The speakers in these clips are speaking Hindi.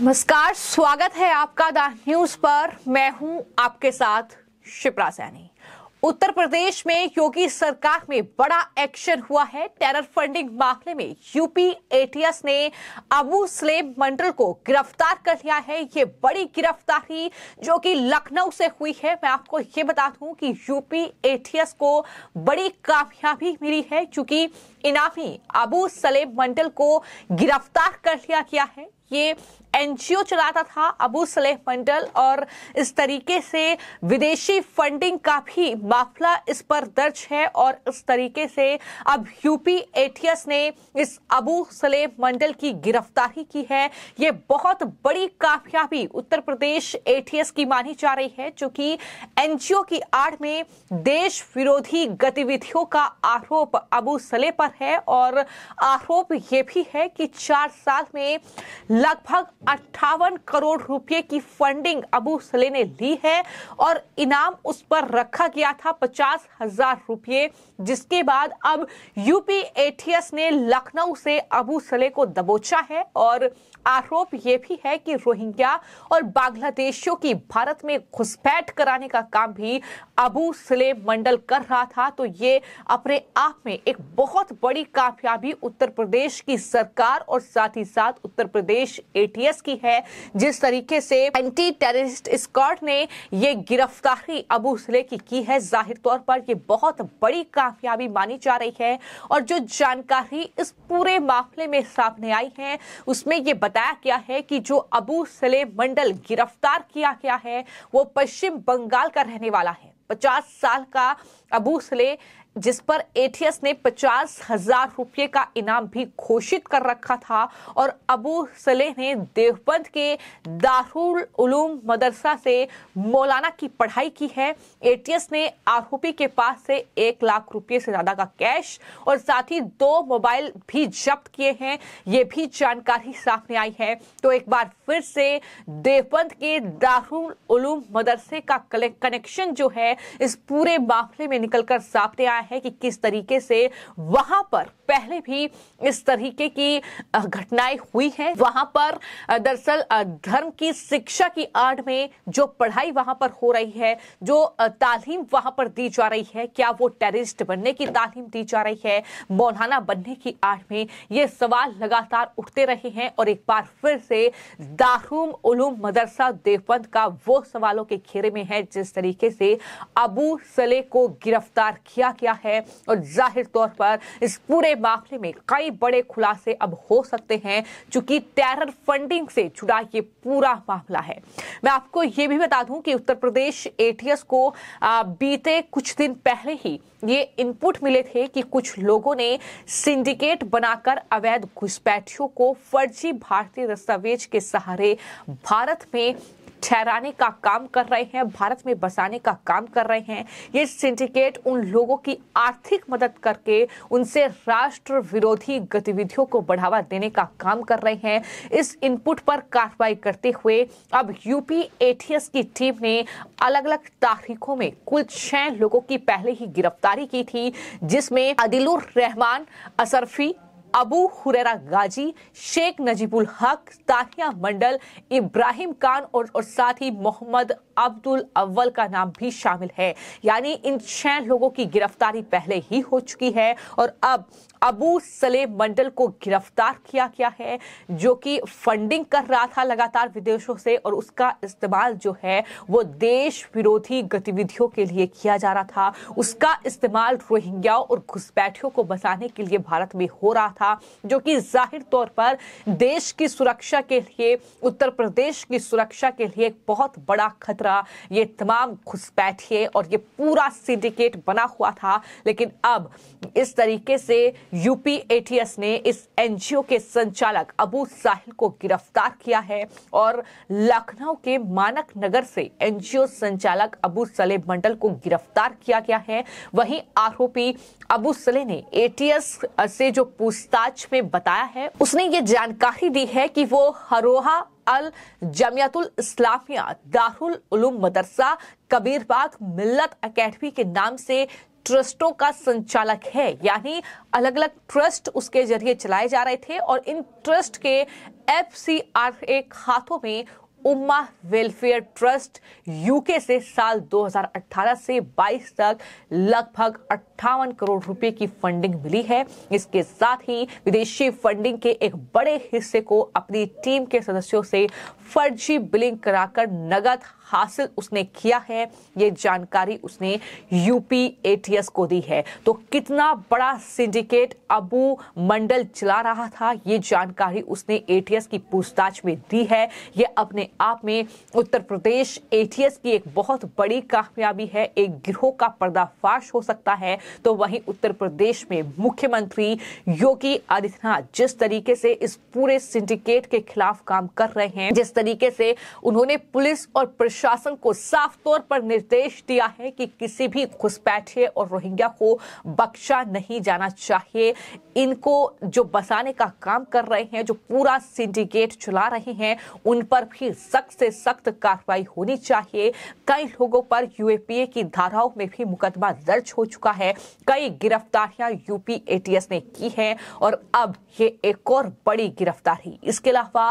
नमस्कार स्वागत है आपका द न्यूज पर मैं हूं आपके साथ शिप्रा सैनी उत्तर प्रदेश में योगी सरकार में बड़ा एक्शन हुआ है टेरर फंडिंग मामले में यूपी एटीएस ने अबू स्लेब मंडल को गिरफ्तार कर लिया है ये बड़ी गिरफ्तारी जो कि लखनऊ से हुई है मैं आपको ये बता दूं कि यूपी एटीएस को बड़ी कामयाबी मिली है क्योंकि इनामी अबू सलेब मंडल को गिरफ्तार कर लिया गया है ये एनजीओ चलाता था अबू सलेह मंडल और इस तरीके से विदेशी फंडिंग का भी माफला इस पर दर्ज है और इस तरीके से अब यूपी एटीएस ने इस अबू सलेह मंडल की गिरफ्तारी की है ये बहुत बड़ी कामयाबी उत्तर प्रदेश एटीएस की मानी जा रही है जो कि एनजीओ की आड़ में देश विरोधी गतिविधियों का आरोप अबू सलेह पर है और आरोप यह भी है कि चार साल में लगभग अट्ठावन करोड़ रुपए की फंडिंग अबू सले ने ली है और इनाम उस पर रखा गया था पचास हजार रुपये जिसके बाद अब यूपी एटीएस ने लखनऊ से अबू सले को दबोचा है और आरोप ये भी है कि रोहिंग्या और बांग्लादेशियों की भारत में घुसपैठ कराने का काम भी अबू सले मंडल कर रहा था तो ये अपने आप में एक बहुत बड़ी कामयाबी उत्तर प्रदेश की सरकार और साथ ही साथ उत्तर प्रदेश एटीएस की है जिस तरीके से एंटी टेररिस्ट स्कॉट ने ये गिरफ्तारी अबू सले की की है जाहिर तौर पर यह बहुत बड़ी कामयाबी मानी जा रही है और जो जानकारी इस पूरे मामले में सामने आई है उसमें यह बताया गया है कि जो अबू सले मंडल गिरफ्तार किया गया है वो पश्चिम बंगाल का रहने वाला है पचास साल का अबू सले जिस पर एटीएस ने पचास हजार रुपये का इनाम भी घोषित कर रखा था और अबू सलेह ने देवबंद के दारुल उलूम मदरसा से मौलाना की पढ़ाई की है एटीएस ने आरोपी के पास से एक लाख रुपये से ज़्यादा का कैश और साथ ही दो मोबाइल भी जब्त किए हैं ये भी जानकारी सामने आई है तो एक बार फिर से देवबंद के दारुल उलूम मदरसे का कनेक्शन जो है इस पूरे मामले में में निकलकर सामने आया है कि किस तरीके से वहां पर पहले भी इस तरीके की घटनाएं हुई हैं वहां पर दरअसल धर्म की शिक्षा की आड़ में जो पढ़ाई वहां पर हो रही है जो तालीम वहां पर दी जा रही है क्या वो टेररिस्ट बनने की तालीम दी जा रही है मौलाना बनने की आड़ में ये सवाल लगातार उठते रहे हैं और एक बार फिर से दारूम उलूम मदरसा देवबंद का वो सवालों के घेरे में है जिस तरीके से अबू सले को गिरफ्तार किया गया है और जाहिर तौर पर इस पूरे मामले में कई बड़े खुलासे अब हो सकते हैं चूंकि टेरर फंडिंग से जुड़ा ये पूरा मामला है मैं आपको ये भी बता दूं कि उत्तर प्रदेश एटीएस को बीते कुछ दिन पहले ही ये इनपुट मिले थे कि कुछ लोगों ने सिंडिकेट बनाकर अवैध घुसपैठियों को फर्जी भारतीय दस्तावेज के सहारे भारत में ठहराने का काम कर रहे हैं भारत में बसाने का काम कर रहे हैं ये सिंडिकेट उन लोगों की आर्थिक मदद करके उनसे राष्ट्र विरोधी गतिविधियों को बढ़ावा देने का काम कर रहे हैं इस इनपुट पर कार्रवाई करते हुए अब यूपी एटीएस की टीम ने अलग अलग तारीखों में कुल छह लोगों की पहले ही गिरफ्तारी की थी जिसमें अदिलुर रहमान असरफी अबू हुरेरा गाजी शेख नजीबुल हक तानिया मंडल इब्राहिम खान और, और साथ ही मोहम्मद अब्दुल अव्वल का नाम भी शामिल है यानी इन छह लोगों की गिरफ्तारी पहले ही हो चुकी है और अब अबू सलेम मंडल को गिरफ्तार किया गया है जो कि फंडिंग कर रहा था लगातार विदेशों से और उसका इस्तेमाल जो है वो देश विरोधी गतिविधियों के लिए किया जा रहा था उसका इस्तेमाल रोहिंग्याओं और घुसपैठियों को बसाने के लिए भारत में हो रहा था था जो कि जाहिर तौर पर देश की सुरक्षा के लिए उत्तर प्रदेश की सुरक्षा के लिए एक बहुत बड़ा खतरा ये तमाम घुसपैठिए और ये पूरा सिंडिकेट बना हुआ था लेकिन अब इस तरीके से यूपी एटीएस ने इस एनजीओ के संचालक अबू साहिल को गिरफ्तार किया है और लखनऊ के मानक नगर से एनजीओ संचालक अबू सले मंडल को गिरफ्तार किया गया है वहीं आरोपी अबू सले ने एटीएस से जो पूछताछ पूछताछ में बताया है उसने ये जानकारी दी है कि वो हरोहा अल जमियतुल इस्लामिया दारुल उलूम मदरसा कबीरबाग मिल्लत एकेडमी के नाम से ट्रस्टों का संचालक है यानी अलग अलग ट्रस्ट उसके जरिए चलाए जा रहे थे और इन ट्रस्ट के एफ सी आर ए खातों में उम्मा वेलफेयर ट्रस्ट यूके से साल 2018 से 22 तक लगभग अट्ठावन करोड़ रुपए की फंडिंग मिली है इसके साथ ही विदेशी फंडिंग के एक बड़े हिस्से को अपनी टीम के सदस्यों से फर्जी बिलिंग कराकर नगद हासिल उसने किया है ये जानकारी उसने यूपी एटीएस को दी है तो कितना बड़ा सिंडिकेट अबू मंडल चला रहा था ये जानकारी उसने एटीएस की पूछताछ में दी है ये अपने आप में उत्तर प्रदेश एटीएस की एक बहुत बड़ी कामयाबी है एक गिरोह का पर्दाफाश हो सकता है तो वहीं उत्तर प्रदेश में मुख्यमंत्री योगी आदित्यनाथ जिस तरीके से इस पूरे सिंडिकेट के खिलाफ काम कर रहे हैं जिस तरीके से उन्होंने पुलिस और प्रशासन को साफ तौर पर निर्देश दिया है कि किसी भी घुसपैठिए और रोहिंग्या को बख्शा नहीं जाना चाहिए इनको जो बसाने का काम कर रहे हैं जो पूरा सिंडिकेट चला रहे हैं उन पर भी सख्त से सख्त कार्रवाई होनी चाहिए कई लोगों पर यूएपीए की धाराओं में भी मुकदमा दर्ज हो चुका है कई गिरफ्तारियां यूपी एटीएस ने की हैं और अब ये एक और बड़ी गिरफ्तारी इसके अलावा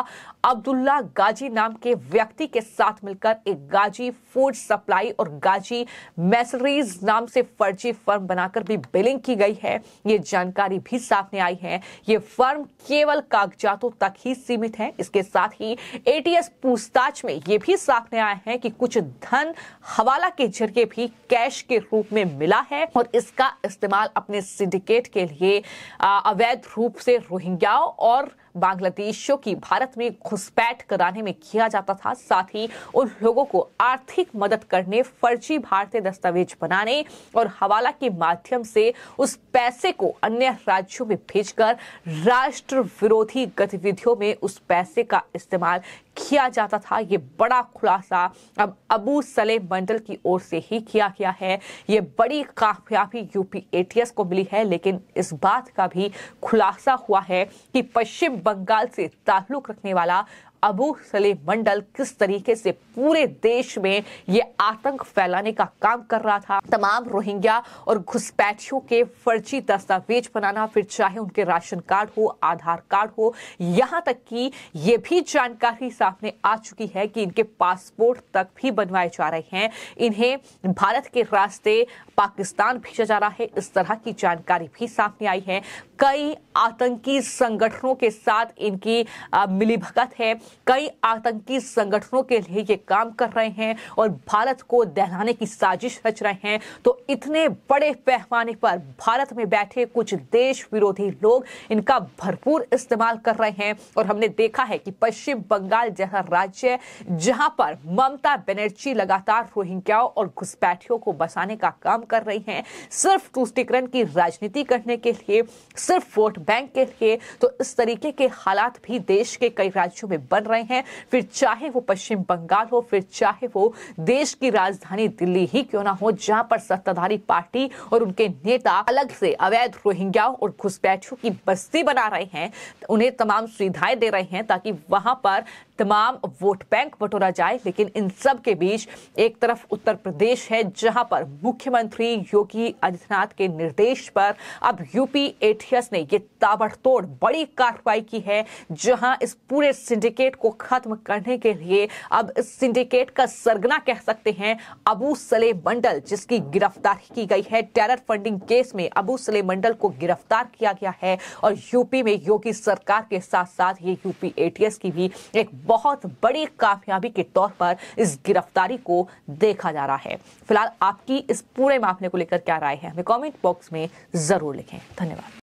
अब्दुल्ला गाजी नाम के व्यक्ति के साथ मिलकर एक गाजी फूड सप्लाई और गाजी मैसरीज नाम से फर्जी फर्म बनाकर भी बिलिंग की गई है ये जानकारी भी सामने आई है ये फर्म केवल कागजातों तक ही सीमित है इसके साथ ही एटीएस पूछताछ में ये भी सामने आया है कि कुछ धन हवाला के जरिए भी कैश के रूप में मिला है और इसका इस्तेमाल अपने सिंडिकेट के लिए अवैध रूप से रोहिंग्याओं और बांग्लादेशियों की भारत में घुसपैठ कराने में किया जाता था साथ ही उन लोगों को आर्थिक मदद करने फर्जी भारतीय दस्तावेज बनाने और हवाला के माध्यम से उस पैसे को अन्य राज्यों में भेजकर राष्ट्र विरोधी गतिविधियों में उस पैसे का इस्तेमाल किया जाता था ये बड़ा खुलासा अब अबू सले मंडल की ओर से ही किया गया है ये बड़ी कामयाबी यूपी एटीएस को मिली है लेकिन इस बात का भी खुलासा हुआ है कि पश्चिम बंगाल से ताल्लुक रखने वाला अबू सलीम मंडल किस तरीके से पूरे देश में ये आतंक फैलाने का काम कर रहा था तमाम रोहिंग्या और घुसपैठियों के फर्जी दस्तावेज बनाना फिर चाहे उनके राशन कार्ड हो आधार कार्ड हो यहाँ तक कि ये भी जानकारी सामने आ चुकी है कि इनके पासपोर्ट तक भी बनवाए जा रहे हैं इन्हें भारत के रास्ते पाकिस्तान भेजा जा रहा है इस तरह की जानकारी भी सामने आई है कई आतंकी संगठनों के साथ इनकी मिलीभगत है कई आतंकी संगठनों के लिए ये काम कर रहे हैं और भारत को दहलाने की साजिश रच रहे हैं तो इतने बड़े पैमाने पर भारत में बैठे कुछ देश विरोधी लोग इनका भरपूर इस्तेमाल कर रहे हैं और हमने देखा है कि पश्चिम बंगाल जैसा राज्य जहां पर ममता बनर्जी लगातार रोहिंग्याओं और घुसपैठियों को बसाने का काम कर रही हैं सिर्फ तुष्टिकरण की राजनीति करने के लिए सिर्फ वोट बैंक के लिए तो इस तरीके के हालात भी देश के कई राज्यों में बन रहे हैं फिर चाहे वो पश्चिम बंगाल हो फिर चाहे वो देश की राजधानी दिल्ली ही क्यों ना हो जहां पर सत्ताधारी पार्टी और उनके नेता अलग से अवैध रोहिंग्याओं और घुसपैठियों की बस्ती बना रहे हैं उन्हें तमाम सुविधाएं दे रहे हैं ताकि वहां पर तमाम वोट बैंक बटोरा जाए लेकिन इन सब के बीच एक तरफ उत्तर प्रदेश है जहां पर मुख्यमंत्री योगी आदित्यनाथ के निर्देश पर अब यूपी एटीएस ने ये ताबड़तोड़ बड़ी कार्रवाई की है जहां इस पूरे सिंडिकेट को खत्म करने के लिए अब इस सिंडिकेट का सरगना कह सकते हैं अबू सले मंडल जिसकी गिरफ्तारी की गई है टेरर फंडिंग केस में अबू सले मंडल को गिरफ्तार किया गया है और यूपी में योगी सरकार के साथ साथ ये यूपी एटीएस की भी एक बहुत बड़ी कामयाबी के तौर पर इस गिरफ्तारी को देखा जा रहा है फिलहाल आपकी इस पूरे मामले को लेकर क्या राय है हमें कॉमेंट बॉक्स में ज़रूर लिखें धन्यवाद